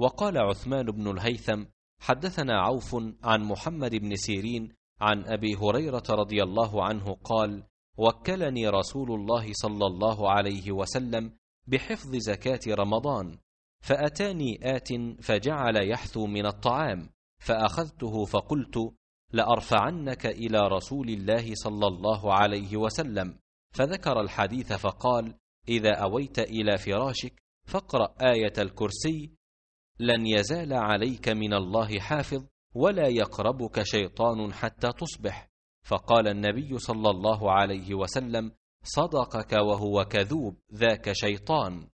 وقال عثمان بن الهيثم حدثنا عوف عن محمد بن سيرين عن ابي هريره رضي الله عنه قال وكلني رسول الله صلى الله عليه وسلم بحفظ زكاه رمضان فاتاني ات فجعل يحثو من الطعام فاخذته فقلت لارفعنك الى رسول الله صلى الله عليه وسلم فذكر الحديث فقال اذا اويت الى فراشك فاقرا ايه الكرسي لن يزال عليك من الله حافظ ولا يقربك شيطان حتى تصبح فقال النبي صلى الله عليه وسلم صدقك وهو كذوب ذاك شيطان